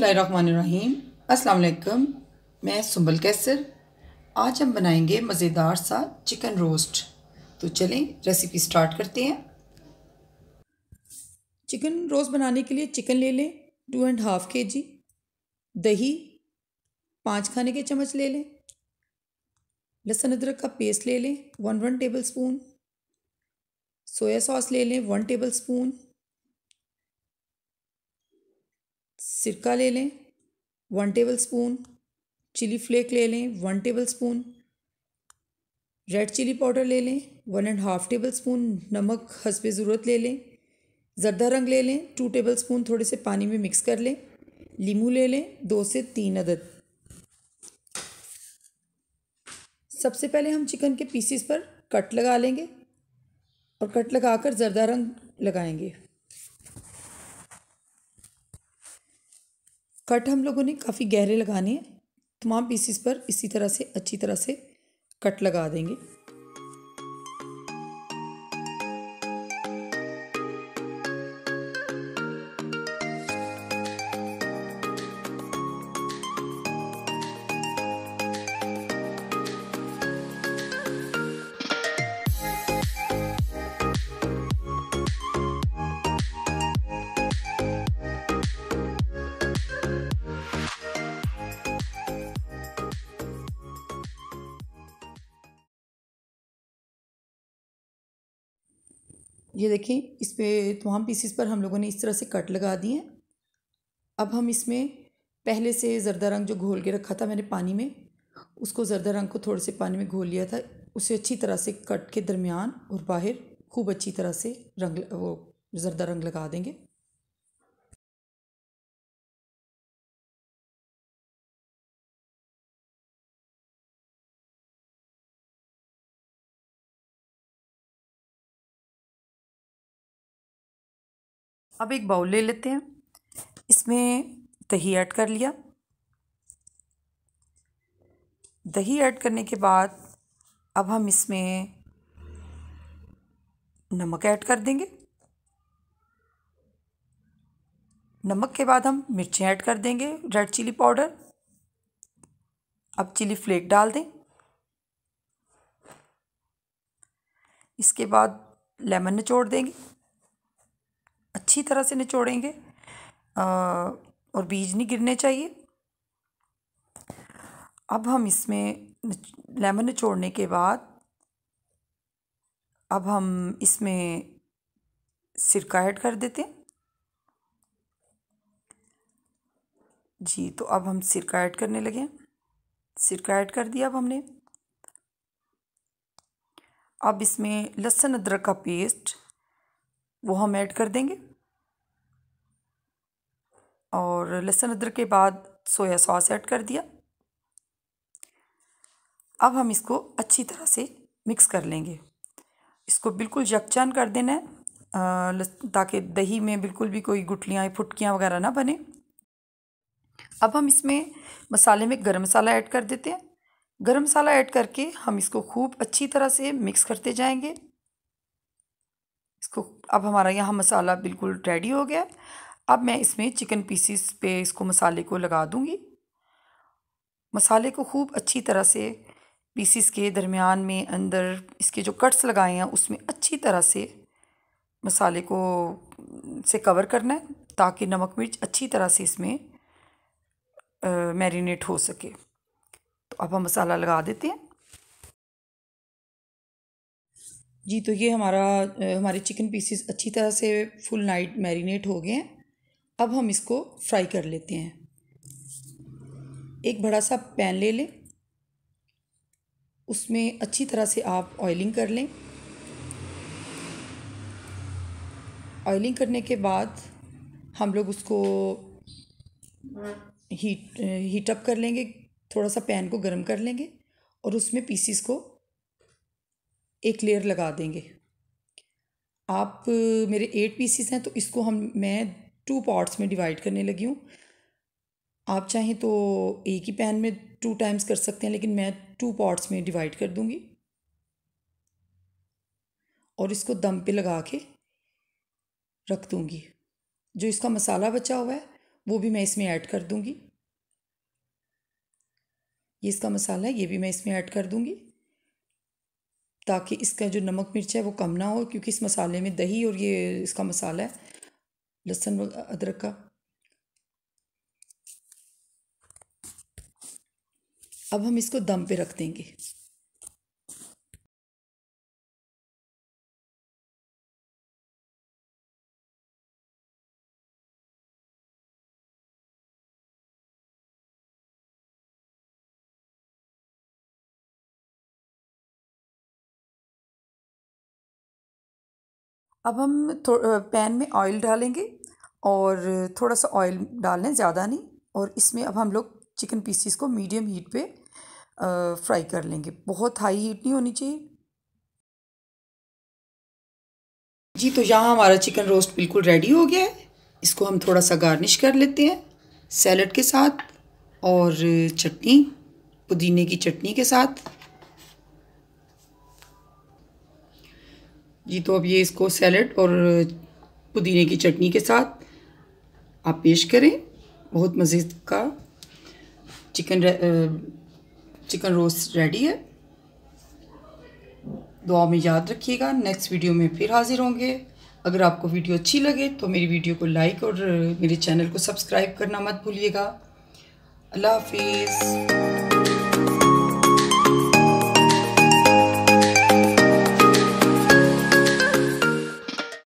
बसमीम अस्सलाम मैं सुबल कैसर आज हम बनाएंगे मज़ेदार सा चिकन रोस्ट तो चलें रेसिपी स्टार्ट करते हैं चिकन रोस्ट बनाने के लिए चिकन ले लें टू एंड हाफ़ के जी दही पाँच खाने के चम्मच ले लें लहसुन अदरक का पेस्ट ले लें one one tablespoon soya sauce ले लें वन टेबल स्पून सिरका ले लें one tablespoon chilli flake ले लें one tablespoon red chilli powder ले लें one and half tablespoon नमक हंसब ज़रूरत ले लें जरदा रंग ले लें टू टेबल स्पून थोड़े से पानी में मिक्स कर लें लीमू ले लें दो से तीन अदद सबसे पहले हम चिकन के पीसीस पर कट लगा लेंगे और कट लगाकर जरदा रंग लगाएंगे कट हम लोगों ने काफ़ी गहरे लगाने हैं तमाम पीसीस पर इसी तरह से अच्छी तरह से कट लगा देंगे ये देखें इस पर तमाम पीसीस पर हम लोगों ने इस तरह से कट लगा दिए हैं अब हम इसमें पहले से ज़रदा रंग जो घोल के रखा था मैंने पानी में उसको ज़रदा रंग को थोड़े से पानी में घोल लिया था उसे अच्छी तरह से कट के दरमियान और बाहर खूब अच्छी तरह से रंग वो ज़रदा रंग लगा देंगे अब एक बाउल ले लेते हैं इसमें दही ऐड कर लिया दही ऐड करने के बाद अब हम इसमें नमक ऐड कर देंगे नमक के बाद हम मिर्चें ऐड कर देंगे रेड चिली पाउडर अब चिली फ्लेक डाल दें इसके बाद लेमन निचोड़ देंगे अच्छी तरह से निचोड़ेंगे और बीज नहीं गिरने चाहिए अब हम इसमें लेमन निचोड़ने के बाद अब हम इसमें सिरका ऐड कर देते हैं जी तो अब हम सिरका ऐड करने लगे सिरका ऐड कर दिया अब हमने अब इसमें लहसुन अदरक का पेस्ट वो हम ऐड कर देंगे और लहसुन अदरक के बाद सोया सॉस ऐड कर दिया अब हम इसको अच्छी तरह से मिक्स कर लेंगे इसको बिल्कुल यकचान कर देना है ताकि दही में बिल्कुल भी कोई गुटलियाँ फुटकियाँ वगैरह ना बने अब हम इसमें मसाले में गरम मसाला ऐड कर देते हैं गरम मसाला ऐड करके हम इसको खूब अच्छी तरह से मिक्स करते जाएंगे इसको अब हमारा यहाँ मसाला बिल्कुल रेडी हो गया अब मैं इसमें चिकन पीसीस पे इसको मसाले को लगा दूँगी मसाले को खूब अच्छी तरह से पीसीस के दरमियान में अंदर इसके जो कट्स लगाए हैं उसमें अच्छी तरह से मसाले को से कवर करना है ताकि नमक मिर्च अच्छी तरह से इसमें मैरिनेट हो सके तो अब हम मसाला लगा देते हैं जी तो ये हमारा हमारे चिकन पीसीस अच्छी तरह से फुल नाइट मैरिनेट हो गए हैं अब हम इसको फ्राई कर लेते हैं एक बड़ा सा पैन ले लें उसमें अच्छी तरह से आप ऑयलिंग कर लें ऑयलिंग करने के बाद हम लोग उसको हीट हीटअप कर लेंगे थोड़ा सा पैन को गर्म कर लेंगे और उसमें पीसीस को एक लेयर लगा देंगे आप मेरे एट पीसीस हैं तो इसको हम मैं टू पार्ट्स में डिवाइड करने लगी हूँ आप चाहें तो एक ही पैन में टू टाइम्स कर सकते हैं लेकिन मैं टू पार्ट्स में डिवाइड कर दूँगी और इसको दम पे लगा के रख दूँगी जो इसका मसाला बचा हुआ है वो भी मैं इसमें ऐड कर दूँगी ये इसका मसाला है ये भी मैं इसमें ऐड कर दूँगी ताकि इसका जो नमक मिर्च है वो कम ना हो क्योंकि इस मसाले में दही और ये इसका मसाला है लहसुन अदरक का अब हम इसको दम पे रख देंगे अब हम पैन में ऑयल डालेंगे और थोड़ा सा ऑयल डाल लें ज़्यादा नहीं और इसमें अब हम लोग चिकन पीसीस को मीडियम हीट पे फ्राई कर लेंगे बहुत हाई हीट नहीं होनी चाहिए जी तो यहाँ हमारा चिकन रोस्ट बिल्कुल रेडी हो गया है इसको हम थोड़ा सा गार्निश कर लेते हैं सैलड के साथ और चटनी पुदीने की चटनी के साथ जी तो अब ये इसको सैलड और पुदीने की चटनी के साथ आप पेश करें बहुत मज़ेद का चिकन चिकन रोस्ट रेडी है दुआ में याद रखिएगा नेक्स्ट वीडियो में फिर हाज़िर होंगे अगर आपको वीडियो अच्छी लगे तो मेरी वीडियो को लाइक और मेरे चैनल को सब्सक्राइब करना मत भूलिएगा अल्लाह हाफिज़